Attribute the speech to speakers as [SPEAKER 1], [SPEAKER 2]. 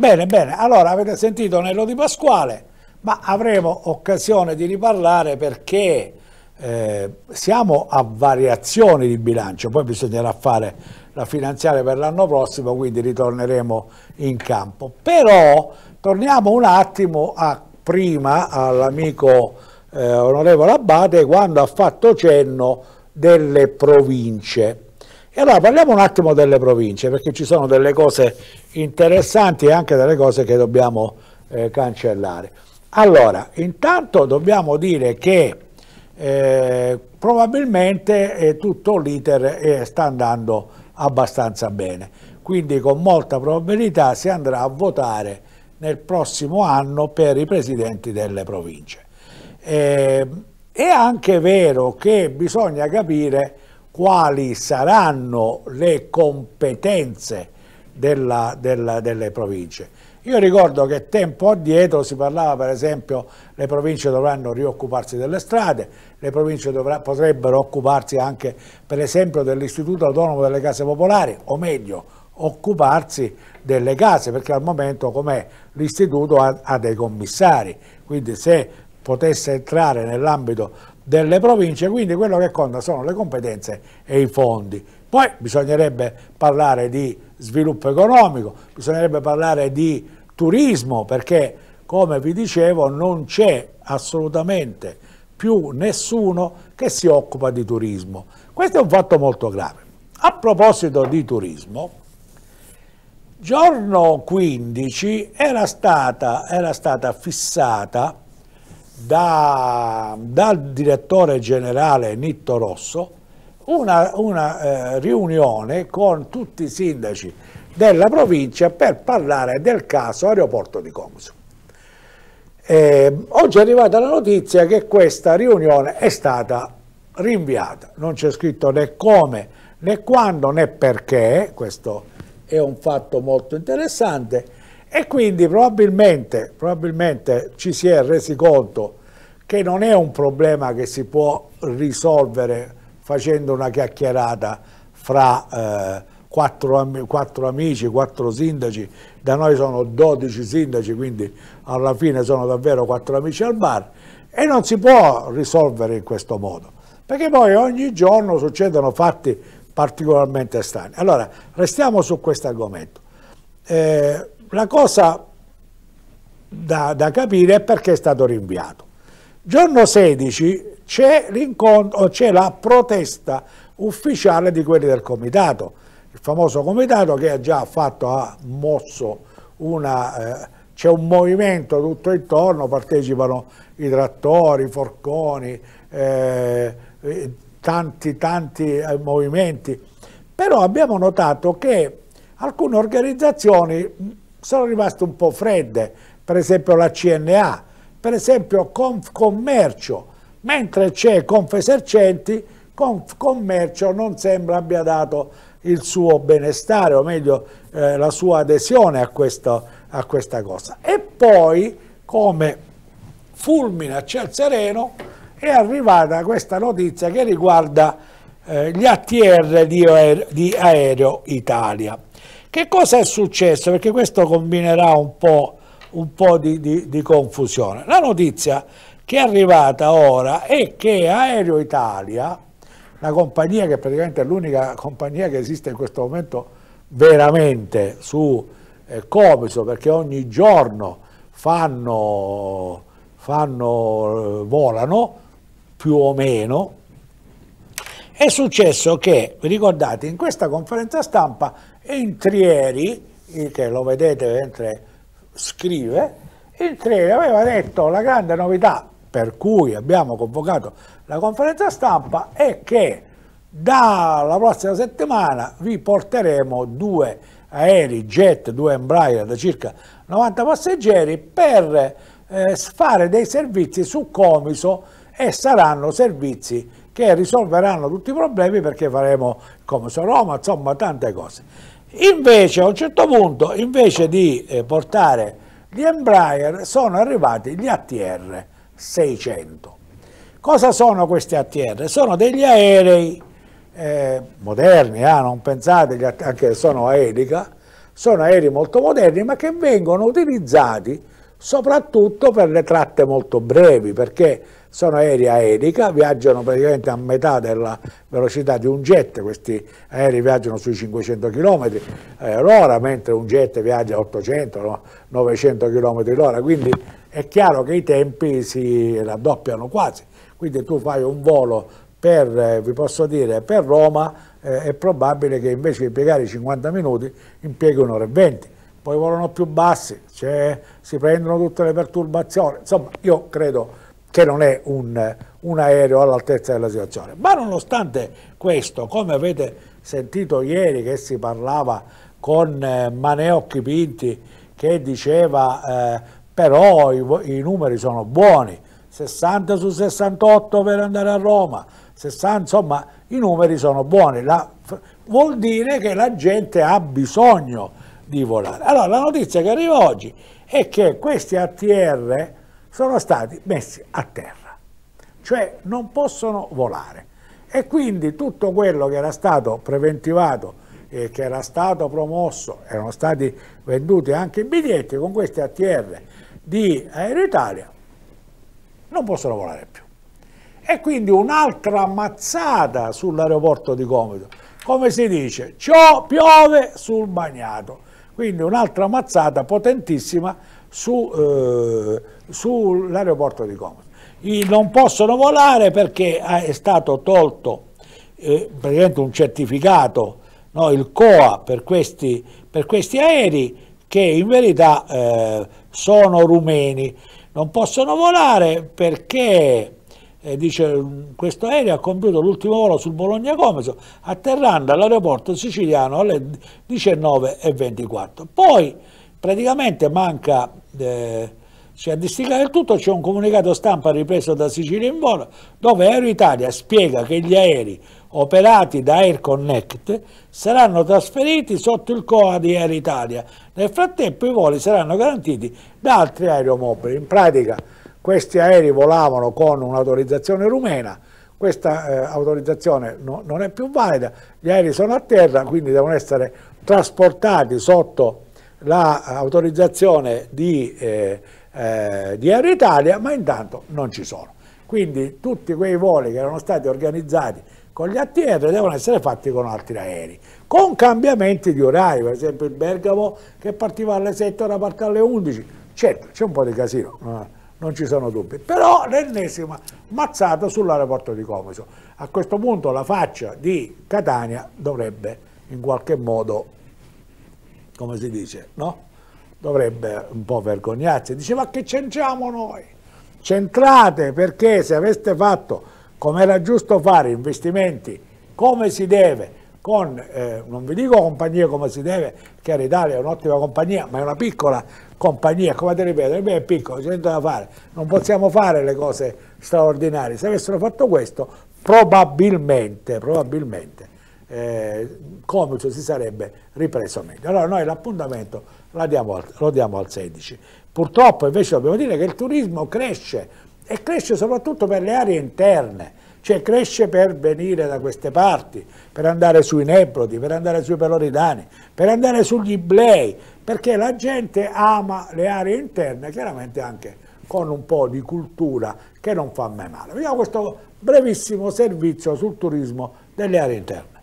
[SPEAKER 1] Bene, bene, allora avete sentito Nello Di Pasquale, ma avremo occasione di riparlare perché eh, siamo a variazioni di bilancio, poi bisognerà fare la finanziaria per l'anno prossimo, quindi ritorneremo in campo. Però torniamo un attimo a prima all'amico eh, onorevole Abbate quando ha fatto cenno delle province. E allora parliamo un attimo delle province, perché ci sono delle cose interessanti e anche delle cose che dobbiamo eh, cancellare. Allora, intanto dobbiamo dire che eh, probabilmente eh, tutto l'iter eh, sta andando abbastanza bene, quindi con molta probabilità si andrà a votare nel prossimo anno per i presidenti delle province. Eh, è anche vero che bisogna capire quali saranno le competenze della, della, delle province. Io ricordo che tempo addietro si parlava per esempio le province dovranno rioccuparsi delle strade, le province dovrà, potrebbero occuparsi anche per esempio dell'Istituto Autonomo delle Case Popolari, o meglio, occuparsi delle case, perché al momento com'è l'istituto ha, ha, dei commissari, quindi se potesse entrare nell'ambito delle province, quindi quello che conta sono le competenze e i fondi. Poi bisognerebbe parlare di sviluppo economico, bisognerebbe parlare di turismo, perché come vi dicevo non c'è assolutamente più nessuno che si occupa di turismo. Questo è un fatto molto grave. A proposito di turismo, giorno 15 era stata, era stata fissata da, dal direttore generale Nitto Rosso una, una eh, riunione con tutti i sindaci della provincia per parlare del caso aeroporto di Comiso. Eh, oggi è arrivata la notizia che questa riunione è stata rinviata, non c'è scritto né come, né quando, né perché, questo è un fatto molto interessante, e quindi probabilmente, probabilmente ci si è resi conto che non è un problema che si può risolvere facendo una chiacchierata fra eh, quattro, am quattro, amici, quattro sindaci, da noi sono 12 sindaci, quindi alla fine sono davvero quattro amici al bar, e non si può risolvere in questo modo, perché poi ogni giorno succedono fatti particolarmente strani. Allora, restiamo su questo argomento. Eh, la cosa da, da capire è perché è stato rinviato. Giorno 16 c'è l'incontro, c'è la protesta ufficiale di quelli del comitato, il famoso comitato che ha già fatto, ha mosso una... Eh, c'è un movimento tutto intorno, partecipano i trattori, i forconi, eh, eh tanti tanti eh, movimenti, però abbiamo notato che alcune organizzazioni sono rimaste un po' fredde, per esempio la CNA, per esempio Confcommercio, mentre c'è Confesercenti, Confcommercio non sembra abbia dato il suo benestare, o meglio eh, la sua adesione a, questo, a questa cosa. E poi, come fulmine a ciel sereno, è arrivata questa notizia che riguarda eh, gli ATR di, aereo, di Aereo Italia. Che cosa è successo? Perché questo combinerà un po', un po di, di, di confusione. La notizia che è arrivata ora è che Aereo Italia, la compagnia che praticamente è l'unica compagnia che esiste in questo momento veramente su eh, Comiso, perché ogni giorno fanno, fanno, eh, volano più o meno è successo che, vi ricordate, in questa conferenza stampa Intrieri, che lo vedete mentre scrive, Intrieri aveva detto la grande novità per cui abbiamo convocato la conferenza stampa è che dalla prossima settimana vi porteremo due aerei jet, due Embraer da circa 90 passeggeri per eh, fare dei servizi su Comiso e saranno servizi che risolveranno tutti i problemi perché faremo come su Roma, insomma tante cose. Invece a un certo punto, invece di eh, portare gli Embraer, sono arrivati gli ATR 600. Cosa sono questi ATR? Sono degli aerei eh, moderni, eh, non pensate, anche se sono a elica, sono aerei molto moderni, ma che vengono utilizzati soprattutto per le tratte molto brevi, perché sono aerei a elica, viaggiano praticamente a metà della velocità di un jet, questi aerei viaggiano sui 500 km all'ora, mentre un jet viaggia a 800, 900 km all'ora, quindi è chiaro che i tempi si raddoppiano quasi, quindi tu fai un volo per, eh, vi posso dire, per Roma eh, è probabile che invece di impiegare 50 minuti impieghi un'ora e 20 poi volano più bassi, cioè, si prendono tutte le perturbazioni. Insomma, io credo che non è un, un aereo all'altezza della situazione. Ma nonostante questo, come avete sentito ieri che si parlava con eh, Maneocchi Pinti che diceva eh, però i, i numeri sono buoni, 60 su 68 per andare a Roma, 60, insomma i numeri sono buoni, la, vuol dire che la gente ha bisogno di volare. Allora la notizia che arriva oggi è che questi ATR sono stati messi a terra, cioè non possono volare e quindi tutto quello che era stato preventivato e che era stato promosso, erano stati venduti anche i biglietti con questi ATR di Italia, non possono volare più. E quindi un'altra mazzata sull'aeroporto di Comodo. Come si dice, ciò piove sul bagnato. Quindi un'altra mazzata potentissima su, eh, sull'aeroporto di Comodo. I non possono volare perché ah, è stato tolto eh, praticamente un certificato, no, il COA, per questi, per questi, aerei che in verità eh, sono rumeni. Non possono volare perché e dice questo aereo ha compiuto l'ultimo volo sul Bologna Comeso atterrando all'aeroporto siciliano alle 19.24. Poi praticamente manca, eh, si è distillato il tutto, c'è un comunicato stampa ripreso da Sicilia in volo dove Aero Italia spiega che gli aerei operati da Air Connect saranno trasferiti sotto il COA di Air Italia. Nel frattempo i voli saranno garantiti da altri aeromobili. In pratica questi aerei volavano con un'autorizzazione rumena, questa eh, autorizzazione no, non è più valida, gli aerei sono a terra, quindi devono essere trasportati sotto l'autorizzazione la di, eh, eh, di Air Italia, ma intanto non ci sono. Quindi tutti quei voli che erano stati organizzati con gli ATR devono essere fatti con altri aerei, con cambiamenti di orari, per esempio il Bergamo che partiva alle 7 ora parte alle 11, certo c'è un po' di casino, eh non ci sono dubbi. Però l'ennesima mazzata sull'aeroporto di Comiso. A questo punto la faccia di Catania dovrebbe in qualche modo, come si dice, no? dovrebbe un po' vergognarsi. Dice ma che c'entriamo noi? Centrate perché se aveste fatto come era giusto fare investimenti come si deve con, eh, non vi dico compagnie come si deve, che Italia è un'ottima compagnia, ma è una piccola compagnia, come ti ripeto, il mio è piccolo, c'è niente da fare, non possiamo fare le cose straordinarie, se avessero fatto questo probabilmente, probabilmente eh, Comicio si sarebbe ripreso meglio. Allora noi l'appuntamento lo diamo al 16. Purtroppo invece dobbiamo dire che il turismo cresce e cresce soprattutto per le aree interne cioè cresce per venire da queste parti, per andare sui Nebrodi, per andare sui Peloridani, per andare sugli Iblei, perché la gente ama le aree interne, chiaramente anche con un po' di cultura che non fa mai male. Vediamo questo brevissimo servizio sul turismo delle aree interne.